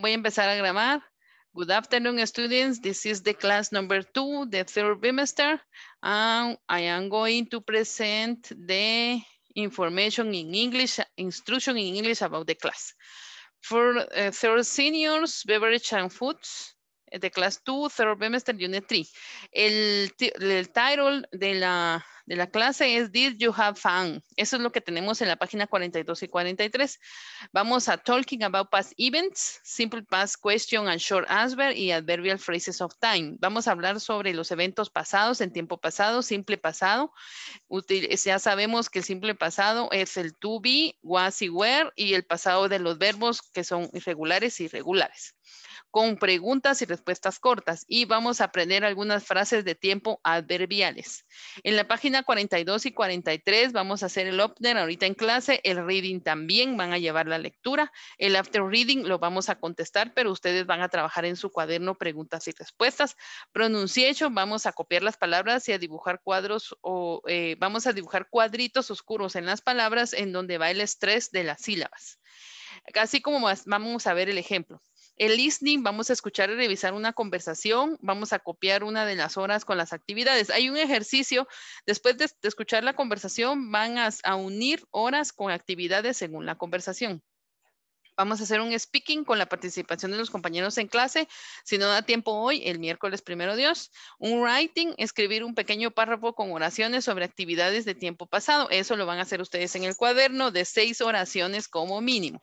Voy a empezar a grabar. Good afternoon, students. This is the class number two, the third bimester. Um, I am going to present the information in English, instruction in English about the class. For eh, third seniors, beverage and foods, eh, the class two, third bimester, unit three. El, el title de la de la clase es Did you have fun? Eso es lo que tenemos en la página 42 y 43. Vamos a Talking about past events, simple past question and short answer y adverbial phrases of time. Vamos a hablar sobre los eventos pasados, en tiempo pasado, simple pasado. ya sabemos que el simple pasado es el to be, was y were y el pasado de los verbos que son irregulares y regulares con preguntas y respuestas cortas y vamos a aprender algunas frases de tiempo adverbiales. En la página 42 y 43 vamos a hacer el opener ahorita en clase, el reading también van a llevar la lectura, el after reading lo vamos a contestar, pero ustedes van a trabajar en su cuaderno preguntas y respuestas. Pronunciation, vamos a copiar las palabras y a dibujar cuadros o eh, vamos a dibujar cuadritos oscuros en las palabras en donde va el estrés de las sílabas. Así como vamos a ver el ejemplo. El listening, vamos a escuchar y revisar una conversación, vamos a copiar una de las horas con las actividades. Hay un ejercicio, después de, escuchar la conversación, van a unir horas con actividades según la conversación vamos a hacer un speaking con la participación de los compañeros en clase. Si no da tiempo hoy, el miércoles primero Dios. Un writing, escribir un pequeño párrafo con oraciones sobre actividades de tiempo pasado. Eso lo van a hacer ustedes en el cuaderno de seis oraciones como mínimo.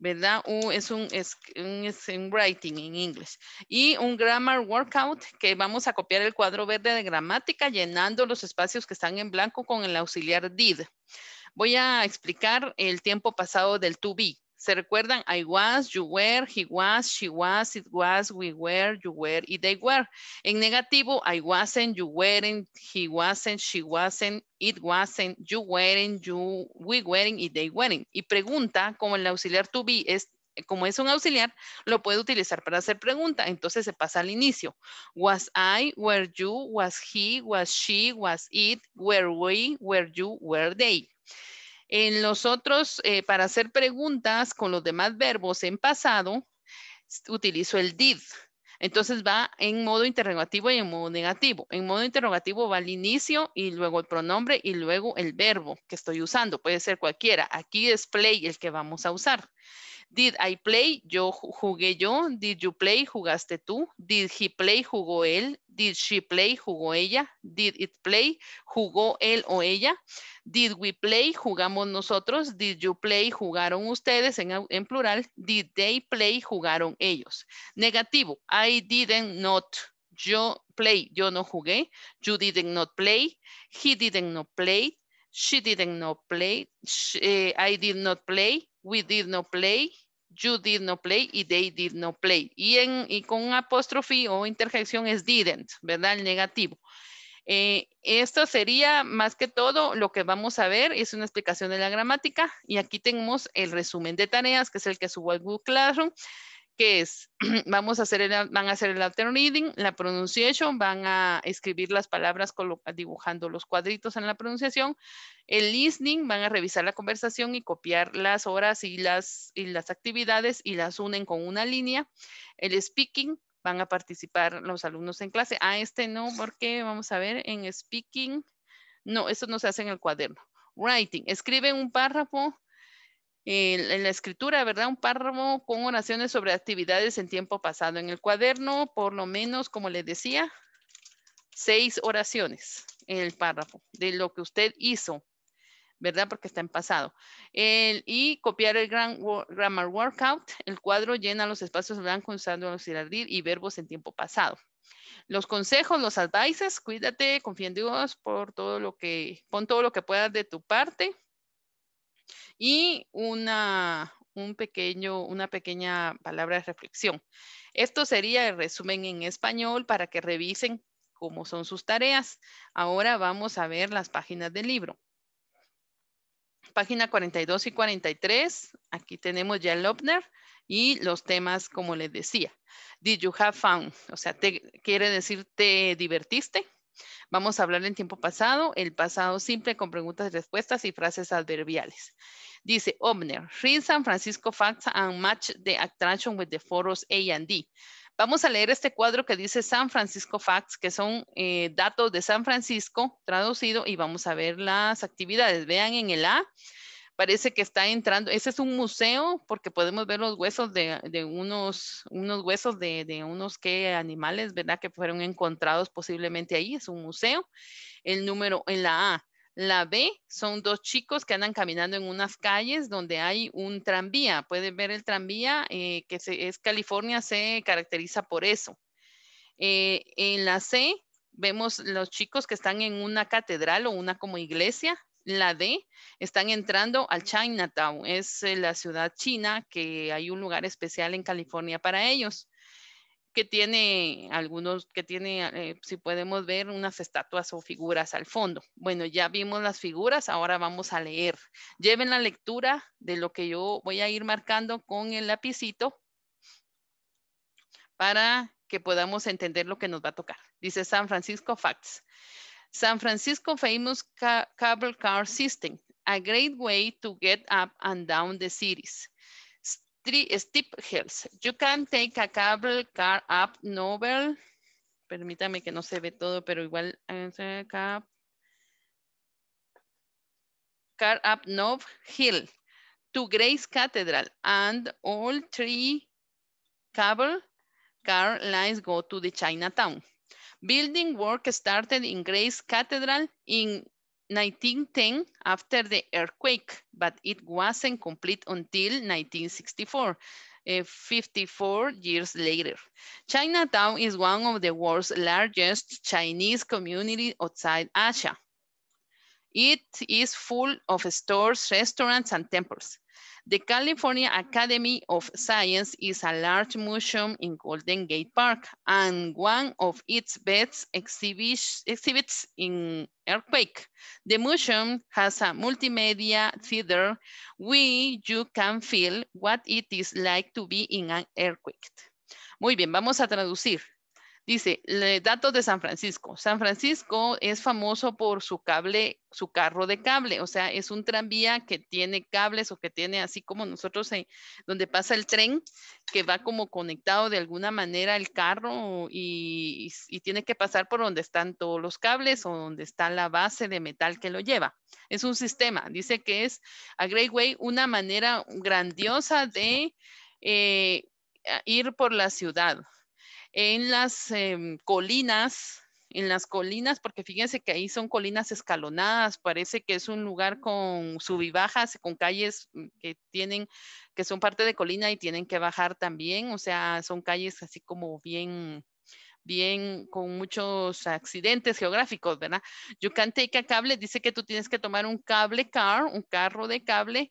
¿verdad? es, un, es, un, writing en inglés. Y un grammar workout que vamos a copiar el cuadro verde de gramática llenando los espacios que están en blanco con el auxiliar did. Voy a explicar el tiempo pasado del to be. ¿Se recuerdan? I was, you were, he was, she was, it was, we were, you were y they were. En negativo, I wasn't, you weren't, he wasn't, she wasn't, it wasn't, you weren't, you, we weren't y they weren't. Y pregunta, como el auxiliar to be es como es un auxiliar, lo puede utilizar para hacer pregunta. Entonces se pasa al inicio. Was I, were you, was he, was she, was it, were we, were you, were they. En los otros, eh, para hacer preguntas con los demás verbos en pasado, utilizo el did. Entonces va en modo interrogativo y en modo negativo. En modo interrogativo va el inicio y luego el pronombre y luego el verbo que estoy usando. Puede ser cualquiera. Aquí es play el que vamos a usar. Did I play? Yo jugué yo. Did you play? Jugaste tú. Did he play? Jugó él. Did she play? Jugó ella. Did it play? Jugó él o ella. Did we play? Jugamos nosotros. Did you play? Jugaron ustedes en, plural. Did they play? Jugaron ellos. Negativo. I didn't not. Yo play. Yo no jugué. You didn't not play. He didn't not play. She didn't not play. Eh, I did not play we did not play, you did not play y they did not play. Y, con apóstrofe o interjección es didn't, ¿verdad? El negativo. Eh, esto sería más que todo lo que vamos a ver, es una explicación de la gramática y aquí tenemos el resumen de tareas que es el que subo al Google Classroom que es, vamos a hacer van a hacer el alternating reading, la pronunciation, van a escribir las palabras dibujando los cuadritos en la pronunciación, el listening, van a revisar la conversación y copiar las horas y las, y las actividades y las unen con una línea, el speaking, van a participar los alumnos en clase. A este no, porque vamos a ver en speaking, no, eso no se hace en el cuaderno. Writing, escriben un párrafo, en, la escritura, ¿verdad? Un párrafo con oraciones sobre actividades en tiempo pasado. En el cuaderno, por lo menos, como les decía, seis oraciones en el párrafo de lo que usted hizo, ¿verdad? Porque está en pasado. y copiar el gran Grammar Workout. El cuadro llena los espacios blancos usando los y verbos en tiempo pasado. Los consejos, los advices, cuídate, confía en Dios por todo lo que, pon todo lo que puedas de tu parte y una, un pequeño, una pequeña palabra de reflexión. Esto sería el resumen en español para que revisen cómo son sus tareas. Ahora vamos a ver las páginas del libro. Página 42 y 43, aquí tenemos ya el y los temas, como les decía. Did you have fun? O sea, quiere decir, ¿te divertiste? Vamos a hablar en tiempo pasado, el pasado simple con preguntas y respuestas y frases adverbiales. Dice Omner, read San Francisco facts and match the attraction with the photos A and D. Vamos a leer este cuadro que dice San Francisco Facts, que son eh, datos de San Francisco traducido y vamos a ver las actividades. Vean en el A, parece que está entrando, ese es un museo porque podemos ver los huesos de, unos, unos huesos de, unos que animales, ¿verdad? Que fueron encontrados posiblemente ahí, es un museo. El número en la A. La B son dos chicos que andan caminando en unas calles donde hay un tranvía. Pueden ver el tranvía eh, que es California, se caracteriza por eso. Eh, en la C vemos los chicos que están en una catedral o una como iglesia la D, están entrando al Chinatown. Es eh, la ciudad china que hay un lugar especial en California para ellos que tiene algunos, que tiene, eh, si podemos ver, unas estatuas o figuras al fondo. Bueno, ya vimos las figuras, ahora vamos a leer. Lleven la lectura de lo que yo voy a ir marcando con el lapicito para que podamos entender lo que nos va a tocar. Dice San Francisco Facts. San Francisco famous ca cable car system, a great way to get up and down the cities. steep hills. You can take a cable car up Nobel. Permítame que no se ve todo, pero igual. Car up Nob Hill to Grace Cathedral and all three cable car lines go to the Chinatown. Building work started in Grace Cathedral in 1910 after the earthquake, but it wasn't complete until 1964. Uh, eh, 54 years later. Chinatown is one of the world's largest Chinese community outside Asia. It is full of stores, restaurants, and temples. The California Academy of Science is a large museum in Golden Gate Park and one of its best exhibits, exhibits in earthquake. The museum has a multimedia theater where you can feel what it is like to be in an earthquake. Muy bien, vamos a traducir. Dice, datos de San Francisco. San Francisco es famoso por su cable, su carro de cable, o sea, es un tranvía que tiene cables o que tiene así como nosotros donde pasa el tren, que va como conectado de alguna manera el carro y, tiene que pasar por donde están todos los cables o donde está la base de metal que lo lleva. Es un sistema, dice que es a Great Way una manera grandiosa de eh, ir por la ciudad en las em, colinas, en las colinas, porque fíjense que ahí son colinas escalonadas, parece que es un lugar con subibajas, con calles mm, que tienen, que son parte de colina y tienen que bajar también, o sea, son calles así como bien, bien con muchos accidentes geográficos, ¿verdad? You can take a cable, dice que tú tienes que tomar un cable car, un carro de cable,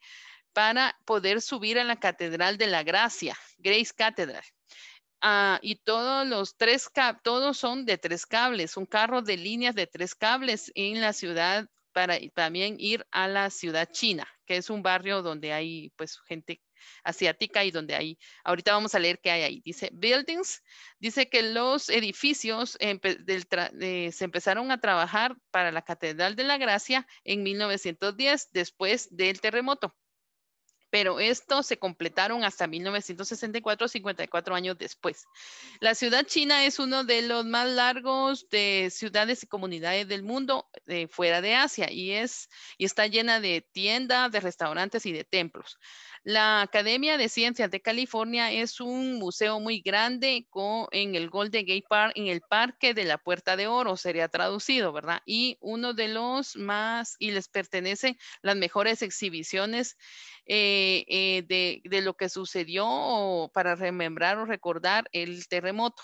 para poder subir a la Catedral de la Gracia, Grace Cathedral. Ah, y todos los tres todos son de tres cables, un carro de líneas de tres cables en la ciudad para también ir a la ciudad china, que es un barrio donde hay pues gente asiática y donde hay, ahorita vamos a leer qué hay ahí. Dice buildings, dice que los edificios eh, se empezaron a trabajar para la Catedral de la Gracia en 1910, después del terremoto pero estos se completaron hasta 1964, 54 años después. La ciudad china es uno de los más largos de ciudades y comunidades del mundo eh, fuera de Asia y, es, y está llena de tiendas, de restaurantes y de templos. La Academia de Ciencias de California es un museo muy grande en el Golden Gate Park, en el Parque de la Puerta de Oro, sería traducido, ¿verdad? Y uno de los más, y les pertenece, las mejores exhibiciones eh, eh, de, de, lo que sucedió para remembrar o recordar el terremoto.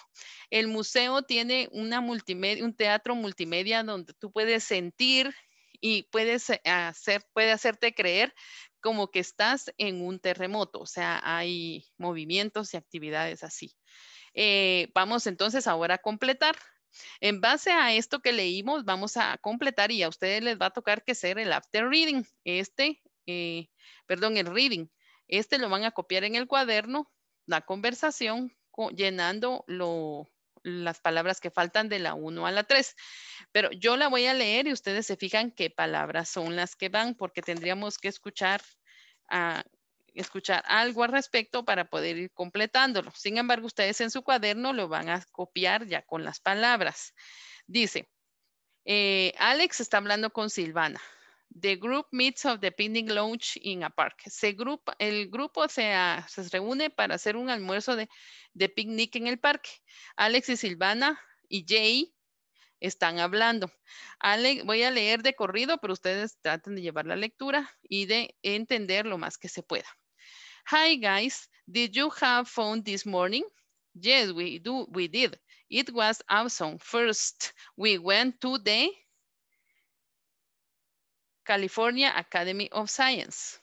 El museo tiene una multimedia, un teatro multimedia donde tú puedes sentir y puedes eh, hacer, puede hacerte creer como que estás en un terremoto, o sea, hay movimientos y actividades así. Eh, vamos entonces ahora a completar. En base a esto que leímos, vamos a completar y a ustedes les va a tocar que hacer el after reading. Este, eh, perdón, el reading. Este lo van a copiar en el cuaderno, la conversación, llenando lo, las palabras que faltan de la 1 a la 3. Pero yo la voy a leer y ustedes se fijan qué palabras son las que van, porque tendríamos que escuchar a ah, escuchar algo al respecto para poder ir completándolo. Sin embargo, ustedes en su cuaderno lo van a copiar ya con las palabras. Dice, eh, Alex está hablando con Silvana. The group meets of the picnic lounge in a park. Se el grupo se, ah, se, reúne para hacer un almuerzo de, de picnic en el parque. Alex y Silvana y Jay están hablando. Ale, voy a leer de corrido, pero ustedes traten de llevar la lectura y de entender lo más que se pueda. Hi guys, did you have fun this morning? Yes, we do. We did. It was awesome. First, we went to the California Academy of Science.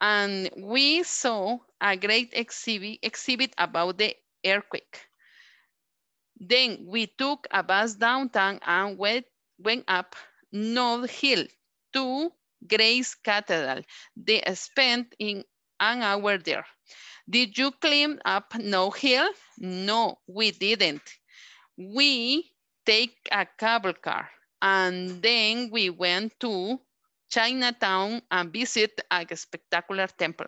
And we saw a great exhibit, exhibit about the earthquake. Then we took a bus downtown and went, went up North Hill to Grace Cathedral. They spent in an hour there. Did you climb up No Hill? No, we didn't. We take a cable car and then we went to Chinatown and visit a spectacular temple.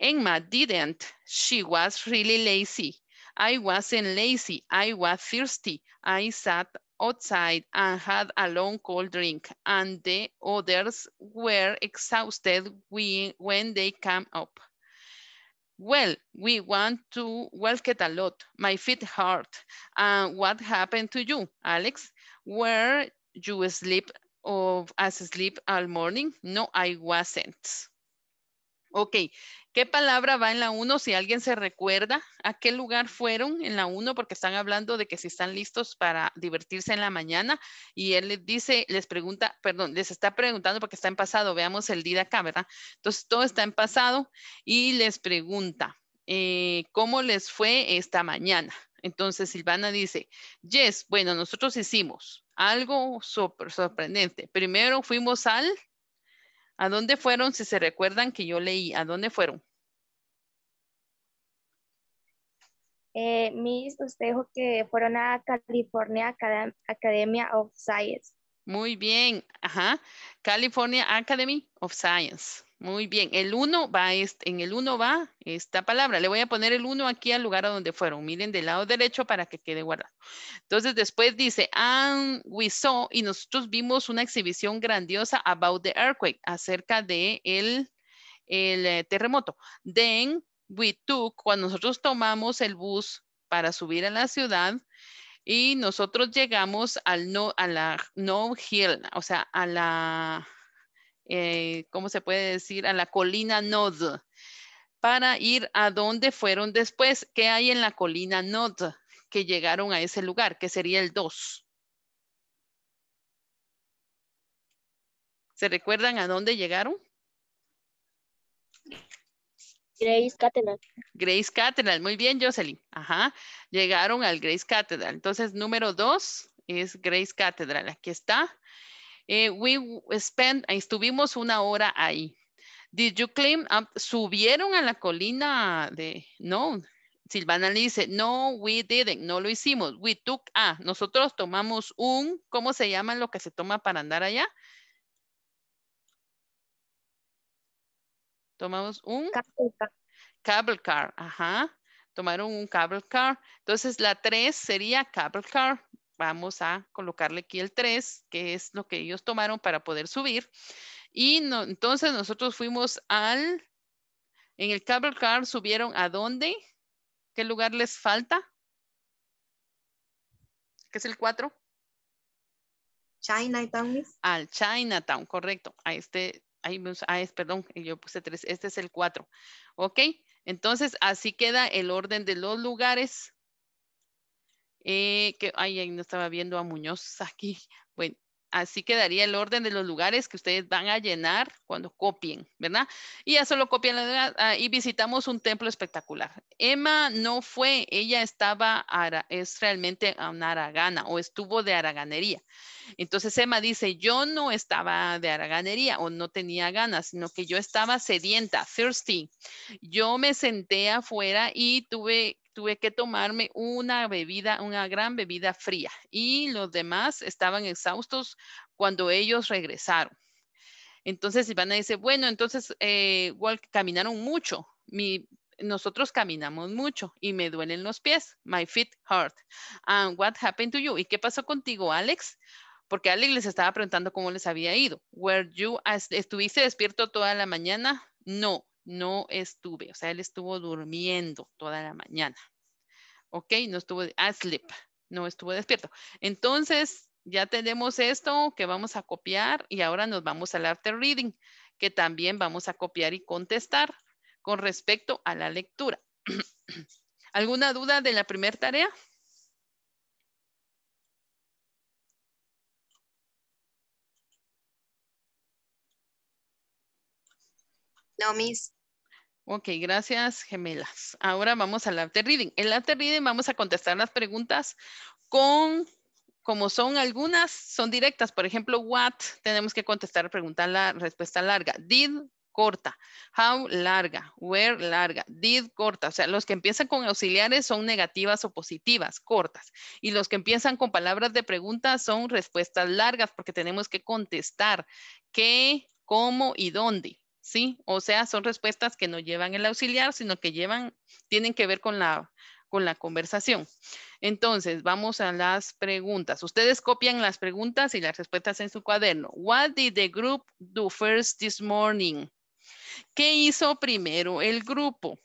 Emma didn't. She was really lazy. I wasn't lazy. I was thirsty. I sat outside and had a long cold drink, and the others were exhausted when they came up. Well, we want to walk it a lot. My feet hurt. And uh, what happened to you, Alex? Were you asleep of asleep all morning? No, I wasn't. Ok, ¿qué palabra va en la 1? Si alguien se recuerda, ¿a qué lugar fueron en la 1? Porque están hablando de que si están listos para divertirse en la mañana. Y él les dice, les pregunta, perdón, les está preguntando porque está en pasado. Veamos el día acá, ¿verdad? Entonces, todo está en pasado y les pregunta, eh, ¿cómo les fue esta mañana? Entonces, Silvana dice, yes, bueno, nosotros hicimos algo super sorprendente. Primero fuimos al, ¿a dónde fueron? Si se recuerdan que yo leí, ¿a dónde fueron? Eh, Mis, usted dijo que fueron a California Academy of Science. Muy bien, ajá. California Academy of Science. Muy bien, el 1 va, en el 1 va esta palabra. Le voy a poner el 1 aquí al lugar donde fueron. Miren del lado derecho para que quede guardado. Entonces después dice, and we saw, y nosotros vimos una exhibición grandiosa about the earthquake, acerca de el, eh, terremoto. Then we took, cuando nosotros tomamos el bus para subir a la ciudad, y nosotros llegamos al no, a la no hill, o sea, a la eh, ¿cómo se puede decir? A la colina Nod, para ir a dónde fueron después. ¿Qué hay en la colina Nod que llegaron a ese lugar? Que sería el 2. ¿Se recuerdan a dónde llegaron? Grace Cathedral. Grace Cathedral. muy bien, Jocelyn. Ajá, llegaron al Grace Cathedral. Entonces, número 2 es Grace Catedral. Aquí está. Eh, we spent, estuvimos una hora ahí. Did you climb up? ¿Subieron a la colina de, no? Silvana le dice, no, we didn't, no lo hicimos. We took a, nosotros tomamos un, ¿cómo se llama lo que se toma para andar allá? Tomamos un cable car. ajá. Tomaron un cable car. Entonces la 3 sería cable car vamos a colocarle aquí el 3, que es lo que ellos tomaron para poder subir. Y entonces nosotros fuimos al, en el cable car subieron a dónde, qué lugar les falta, ¿Qué es el 4. Chinatown. Al Chinatown, correcto. A este, ahí, ah, es, perdón, yo puse 3, este es el 4. Ok, entonces así queda el orden de los lugares eh, que, ay, no estaba viendo a Muñoz aquí. Bueno, así quedaría el orden de los lugares que ustedes van a llenar cuando copien, ¿verdad? Y ya solo copian ah, y visitamos un templo espectacular. Emma no fue, ella estaba, es realmente una aragana o estuvo de araganería. Entonces Emma dice, yo no estaba de araganería o no tenía ganas, sino que yo estaba sedienta, thirsty. Yo me senté afuera y tuve tuve que tomarme una bebida, una gran bebida fría y los demás estaban exhaustos cuando ellos regresaron. Entonces Ivana dice, bueno, entonces eh, caminaron mucho. nosotros caminamos mucho y me duelen los pies. My feet hurt. And what happened to you? ¿Y qué pasó contigo, Alex? Porque Alex les estaba preguntando cómo les había ido. Were you, estuviste despierto toda la mañana? No no estuve, o sea, él estuvo durmiendo toda la mañana. Ok, no estuvo asleep, no estuvo despierto. Entonces, ya tenemos esto que vamos a copiar y ahora nos vamos al after reading, que también vamos a copiar y contestar con respecto a la lectura. ¿Alguna duda de la primera tarea? No, Miss. Ok, gracias, gemelas. Ahora vamos al after reading. El after reading vamos a contestar las preguntas con, como son algunas, son directas. Por ejemplo, what, tenemos que contestar pregunta la respuesta larga. Did, corta. How, larga. Where, larga. Did, corta. O sea, los que empiezan con auxiliares son negativas o positivas, cortas. Y los que empiezan con palabras de preguntas son respuestas largas porque tenemos que contestar qué, cómo y dónde. ¿sí? O sea, son respuestas que no llevan el auxiliar, sino que llevan, tienen que ver con la, con la conversación. Entonces, vamos a las preguntas. Ustedes copian las preguntas y las respuestas en su cuaderno. What did the group do first this morning? ¿Qué hizo primero el grupo?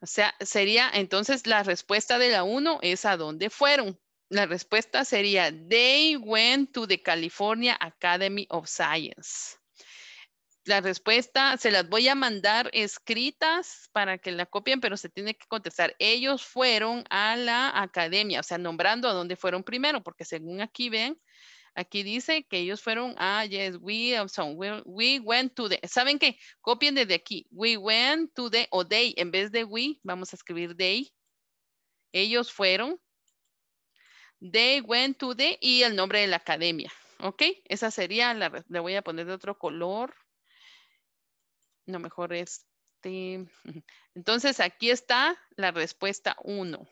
O sea, sería entonces la respuesta de la 1 es a dónde fueron. La respuesta sería, they went to the California Academy of Science la respuesta se las voy a mandar escritas para que la copien, pero se tiene que contestar. Ellos fueron a la academia, o sea, nombrando a dónde fueron primero, porque según aquí ven, aquí dice que ellos fueron a, ah, yes, um, we, went to the, ¿saben qué? Copien desde aquí, we went to the, o they, en vez de we, vamos a escribir they. Ellos fueron, they went to the, y el nombre de la academia, ¿ok? Esa sería, la, le voy a poner de otro color no, mejor este. Entonces aquí está la respuesta 1.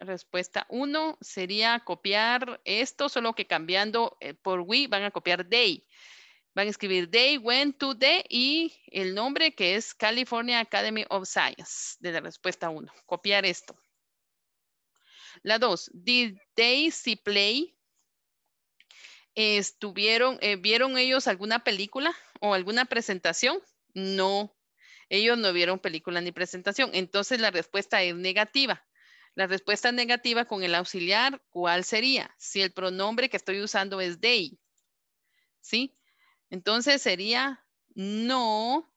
Respuesta 1 sería copiar esto, solo que cambiando eh, por we van a copiar day. Van a escribir day, to today y el nombre que es California Academy of Science de la respuesta 1. Copiar esto. La 2, did they see play? estuvieron, eh, ¿vieron ellos alguna película o alguna presentación? No, ellos no vieron película ni presentación. Entonces la respuesta es negativa. La respuesta negativa con el auxiliar, ¿cuál sería? Si el pronombre que estoy usando es they. ¿Sí? Entonces sería no,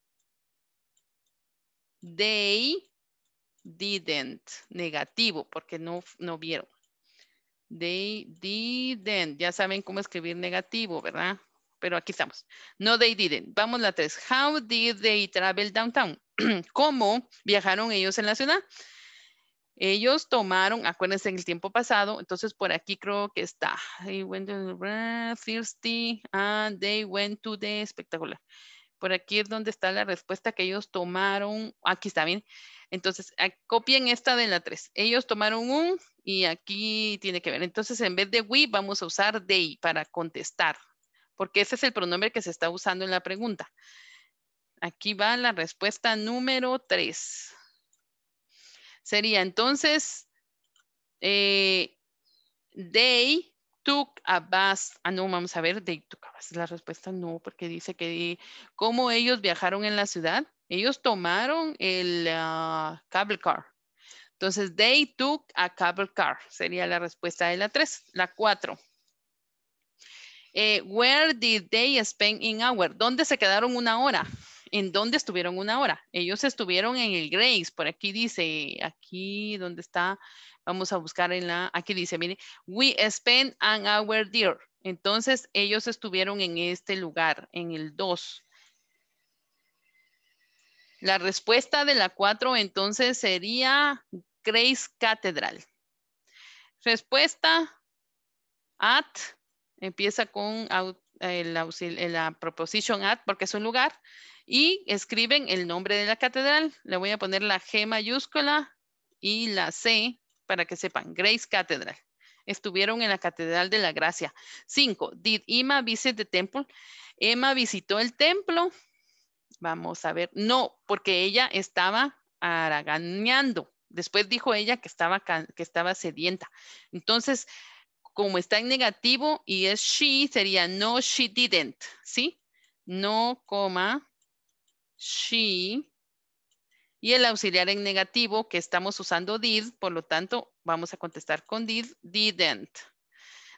they didn't, negativo, porque no, no vieron. They didn't. Ya saben cómo escribir negativo, ¿verdad? Pero aquí estamos. No, they didn't. Vamos la tres. How did they travel downtown? ¿Cómo viajaron ellos en la ciudad? Ellos tomaron, acuérdense en el tiempo pasado, entonces por aquí creo que está. They went to the thirsty and they went to the espectacular. Por aquí es donde está la respuesta que ellos tomaron. Aquí está bien. Entonces, ah, copien esta de la 3. Ellos tomaron un y aquí tiene que ver. Entonces, en vez de we, vamos a usar they para contestar, porque ese es el pronombre que se está usando en la pregunta. Aquí va la respuesta número 3. Sería entonces, eh, they took a bus. Ah, no, vamos a ver, they took a bus. La respuesta no, porque dice que cómo ellos viajaron en la ciudad. Ellos tomaron el ah, cable car. Entonces, they took a cable car. Sería la respuesta de la 3. La 4. Eh, where did they spend an hour? ¿Dónde se quedaron una hora? ¿En dónde estuvieron una hora? Ellos estuvieron en el Grace, por aquí dice, aquí donde está, vamos a buscar en la, aquí dice, mire, we spent an hour there. Entonces ellos estuvieron en este lugar, en el 2. La respuesta de la 4 entonces sería Grace Catedral. Respuesta at, empieza con out, la proposition at porque es un lugar y escriben el nombre de la catedral. Le voy a poner la G mayúscula y la C para que sepan. Grace Catedral. Estuvieron en la Catedral de la Gracia. Cinco. Did Emma visit the temple? Emma visitó el templo. Vamos a ver. No, porque ella estaba aragañando. Después dijo ella que estaba, que estaba sedienta. Entonces, como está en negativo y es she, sería no, she didn't, ¿sí? No, coma, she. Y el auxiliar en negativo que estamos usando did, por lo tanto, vamos a contestar con did, didn't.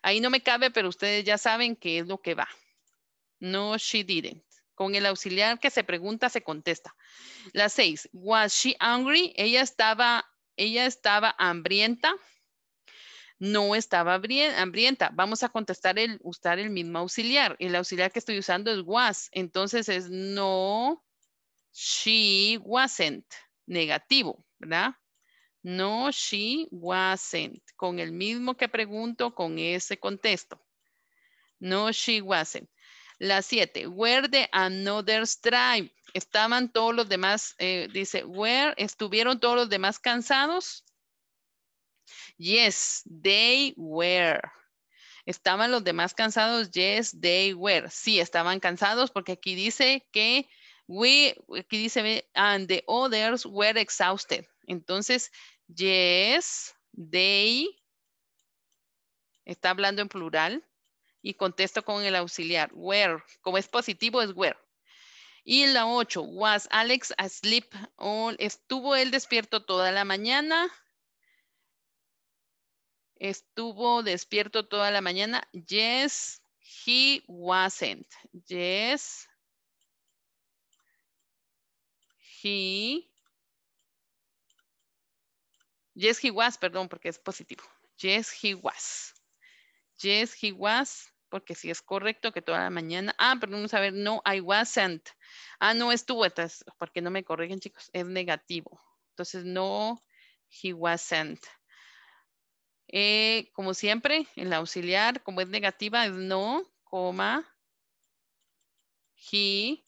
Ahí no me cabe, pero ustedes ya saben qué es lo que va. No, she didn't. Con el auxiliar que se pregunta, se contesta. La seis, was she angry? Ella estaba, ella estaba hambrienta no estaba hambrienta. Vamos a contestar el usar el mismo auxiliar. El auxiliar que estoy usando es was. Entonces es no, she wasn't. Negativo, ¿verdad? No, she wasn't. Con el mismo que pregunto, con ese contexto. No, she wasn't. La siete, where the another tribe. Estaban todos los demás, eh, dice, where estuvieron todos los demás cansados. Yes, they were. ¿Estaban los demás cansados? Yes, they were. Sí, estaban cansados porque aquí dice que we, aquí dice, and the others were exhausted. Entonces, yes, they, está hablando en plural y contesto con el auxiliar, were. Como es positivo, es were. Y la 8, was Alex asleep? All, ¿Estuvo él despierto toda la mañana? estuvo despierto toda la mañana? Yes, he wasn't. Yes, he. Yes, he was, perdón, porque es positivo. Yes, he was. Yes, he was, porque si es correcto que toda la mañana. Ah, perdón, vamos a ver, no, I wasn't. Ah, no estuvo, ¿Por porque no me corrigen, chicos, es negativo. Entonces, no, he wasn't. Eh, como siempre, el auxiliar, como es negativa, es no, coma, he.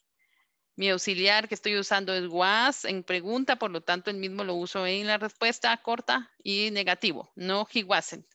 Mi auxiliar que estoy usando es was en pregunta, por lo tanto, el mismo lo uso en la respuesta corta y negativo, no he wasn't.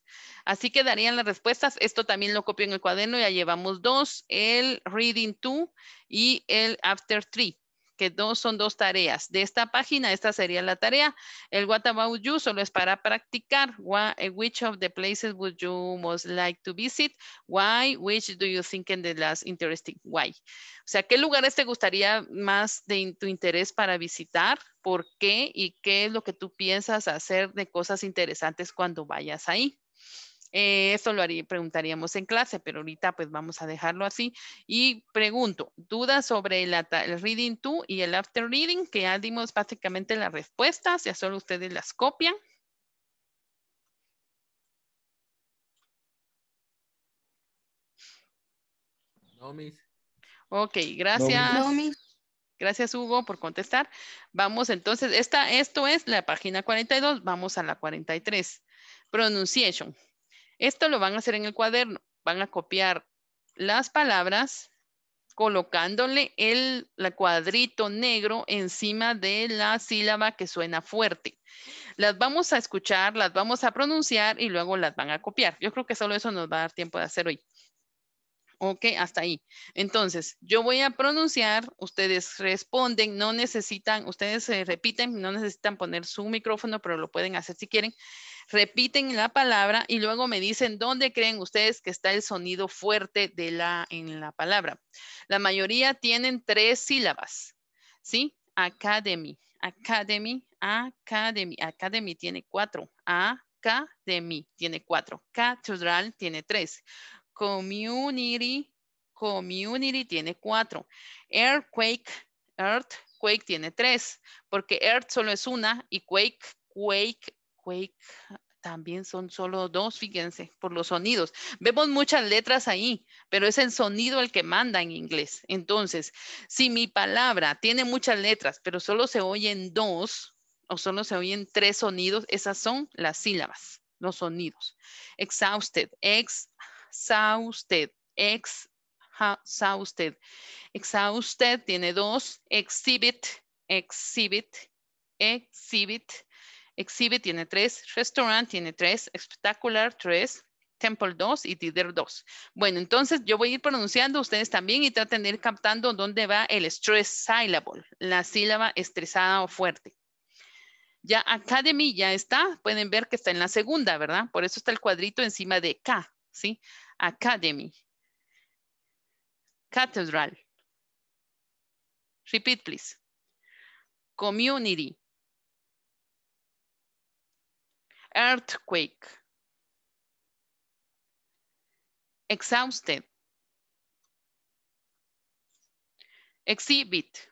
Así quedarían las respuestas. Esto también lo copio en el cuaderno, ya llevamos dos, el reading to y el after three que dos, son dos tareas. De esta página, esta sería la tarea. El what about you solo es para practicar. Eh, which of the places would you most like to visit? Why? Which do you think in the last interesting? Why? O sea, ¿qué lugares te gustaría más de tu interés para visitar? ¿Por qué? ¿Y qué es lo que tú piensas hacer de cosas interesantes cuando vayas ahí? Eh, eso lo preguntaríamos en clase, pero ahorita pues vamos a dejarlo así. Y pregunto, dudas sobre el, reading to y el after reading, que ya dimos básicamente las respuestas, ya solo ustedes las copian. Ok, gracias. Gracias, Hugo, por contestar. Vamos entonces, esta, esto es la página 42, vamos a la 43. Pronunciation. Esto lo van a hacer en el cuaderno. Van a copiar las palabras colocándole el cuadrito negro encima de la sílaba que suena fuerte. Las vamos a escuchar, las vamos a pronunciar y luego las van a copiar. Yo creo que solo eso nos va a dar tiempo de hacer hoy. Ok, hasta ahí. Entonces, yo voy a pronunciar, ustedes responden, no necesitan, ustedes se repiten, no necesitan poner su micrófono, pero lo pueden hacer si quieren repiten la palabra y luego me dicen dónde creen ustedes que está el sonido fuerte de la, en la palabra. La mayoría tienen tres sílabas, ¿sí? Academy, academy, academy, academy tiene cuatro, academy tiene cuatro, Cathedral tiene tres, community, community tiene cuatro, earthquake, earthquake tiene tres, porque earth solo es una y quake, quake Wake también son solo dos, fíjense, por los sonidos. Vemos muchas letras ahí, pero es el sonido el que manda en inglés. Entonces, si mi palabra tiene muchas letras, pero solo se oyen dos o solo se oyen tres sonidos, esas son las sílabas, los sonidos. Exhausted, exhausted, exhausted. Exhausted tiene dos, exhibit, exhibit, exhibit Exhibit tiene tres, Restaurant tiene tres, Spectacular tres, Temple dos. y Tider 2. Bueno, entonces yo voy a ir pronunciando ustedes también y traten de ir captando dónde va el stress syllable, la sílaba estresada o fuerte. Ya Academy ya está, pueden ver que está en la segunda, ¿verdad? Por eso está el cuadrito encima de K, ¿sí? Academy. Cathedral. Repeat, please. Community. earthquake, exhausted, exhibit,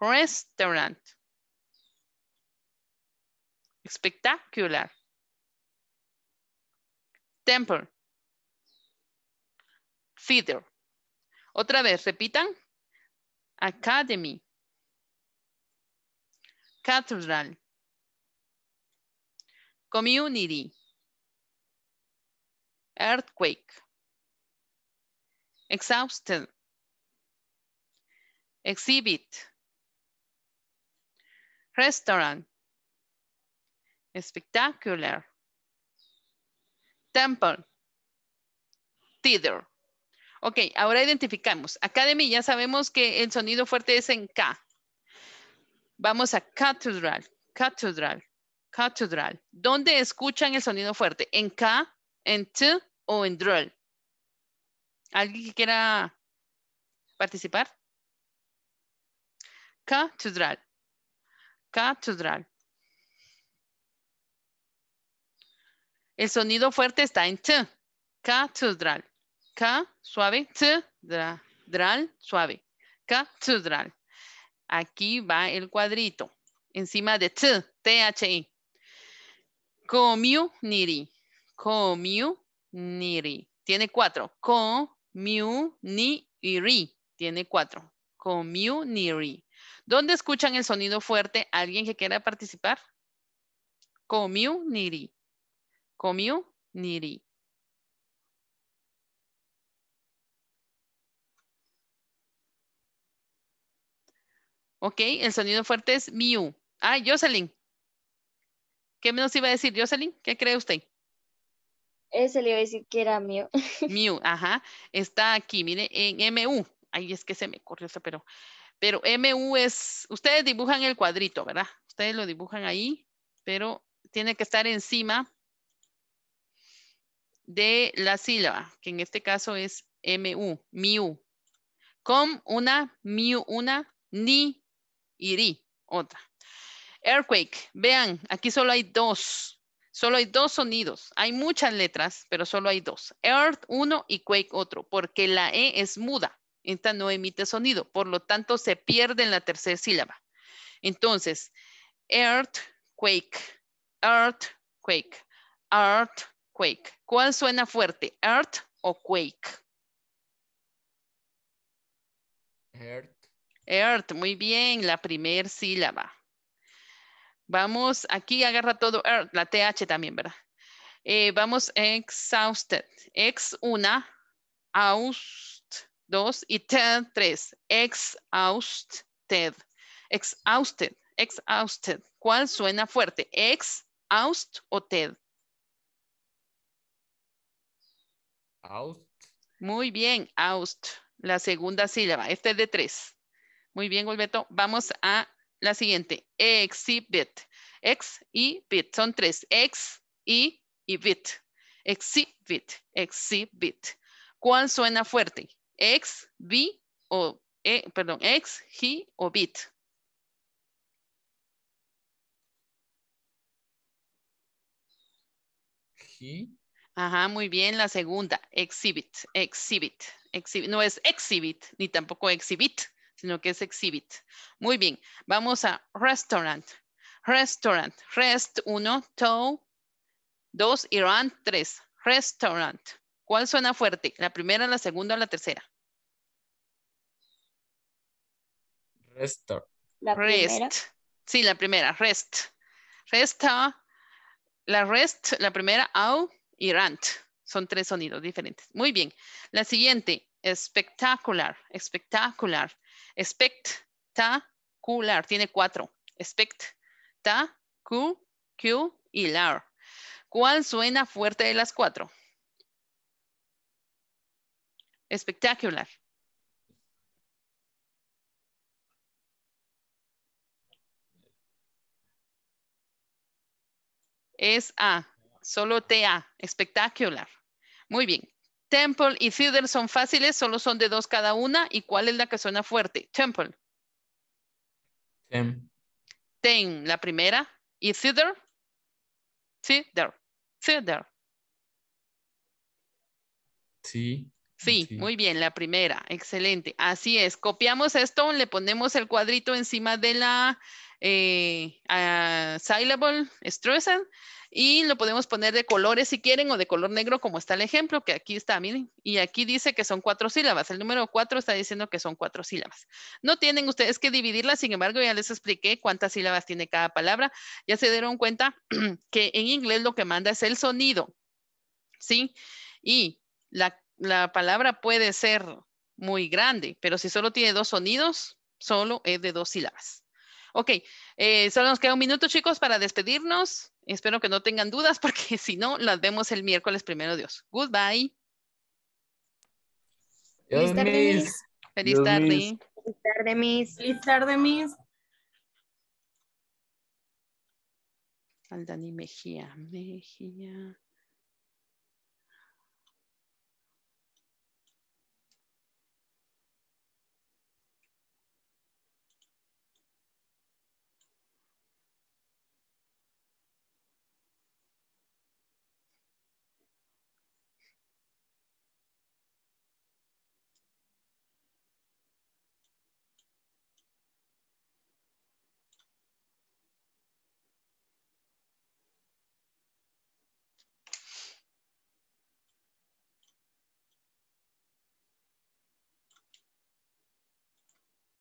restaurant, spectacular, temple, theater. Otra vez, repitan. Academy, cathedral, Community. Earthquake. Exhausted. Exhibit. Restaurant. Spectacular. Temple. Theater. Ok, ahora identificamos. Academy ya sabemos que el sonido fuerte es en K. Vamos a Cathedral. Cathedral. Cathedral. ¿Dónde escuchan el sonido fuerte? ¿En K, en T o en dral? ¿Alguien que quiera participar? Cathedral. Cathedral. El sonido fuerte está en T. Cathedral. K, suave. T, dra, dral, suave. Cathedral. Aquí va el cuadrito. Encima de T, T-H-I. Community. niri. Tiene cuatro. Community. Tiene cuatro. niri ¿Dónde escuchan el sonido fuerte? ¿Alguien que quiera participar? Community. niri. Ok, el sonido fuerte es miu. Ah, Jocelyn, ¿Qué nos iba a decir, Jocelyn? ¿Qué cree usted? Ese le iba a decir que era mu. Miu, ajá. Está aquí, mire, en MU. Ahí es que se me corrió eso, pero, pero MU es, ustedes dibujan el cuadrito, ¿verdad? Ustedes lo dibujan ahí, pero tiene que estar encima de la sílaba, que en este caso es MU, MU. Con una, MU, una, ni, iri, otra. Earthquake, vean, aquí solo hay dos. Solo hay dos sonidos. Hay muchas letras, pero solo hay dos. Earth uno y quake otro, porque la E es muda. Esta no emite sonido, por lo tanto se pierde en la tercera sílaba. Entonces, earth, quake, earth, quake, earth, quake. ¿Cuál suena fuerte, earth o quake? Earth. Earth, muy bien, la primera sílaba. Vamos, aquí agarra todo, ah, la TH también, ¿verdad? Vamos, eh, vamos exhausted. Ex una, aus, dos y ted tres. Exhausted. Exhausted. Exhausted. ¿Cuál suena fuerte? Ex, aus, o ted. Aus. Muy bien, aus, La segunda sílaba. Este es de tres. Muy bien, Golbeto. Vamos a la siguiente, exhibit. Ex y bit. Son tres. Ex, y y bit. Exhibit, exhibit. ¿Cuál suena fuerte? Ex, bi o, e, perdón, ex, he o bit. Ajá, muy bien. La segunda, exhibit, exhibit, exhibit. No es exhibit, ni tampoco exhibit sino que es exhibit. Muy bien, vamos a restaurant. Restaurant, rest 1, To. 2 y 3. Restaurant. ¿Cuál suena fuerte? ¿La primera, la segunda o la tercera? Rest. La Primera. Sí, la primera, rest. Resta, la rest, la primera, au y rant. Son tres sonidos diferentes. Muy bien. La siguiente, espectacular, espectacular. Espectacular, tiene cuatro. Espectacular, Q y lar. ¿Cuál suena fuerte de las cuatro? Espectacular. Es A, solo TA, espectacular. Muy bien. Temple y Theodore son fáciles, solo son de dos cada una. ¿Y cuál es la que suena fuerte? Temple. Ten. Ten, la primera. ¿Y Theodore? Theodore. Sí. Sí, muy bien, la primera, excelente. Así es, copiamos esto, le ponemos el cuadrito encima de la eh, syllable y lo podemos poner de colores si quieren o de color negro como está el ejemplo que aquí está, miren. Y aquí dice que son cuatro sílabas. El número cuatro está diciendo que son cuatro sílabas. No tienen ustedes que dividirlas, sin embargo ya les expliqué cuántas sílabas tiene cada palabra. Ya se dieron cuenta que en inglés lo que manda es el sonido, ¿sí? Y la, la palabra puede ser muy grande, pero si solo tiene dos sonidos, solo es de dos sílabas. Ok, eh, solo nos queda un minuto, chicos, para despedirnos. Espero que no tengan dudas porque si no, las vemos el miércoles primero, Dios. Goodbye. Feliz tarde. Miss! Feliz tarde. Feliz tarde, Miss! Feliz tarde, Dani Mejía. Mejía.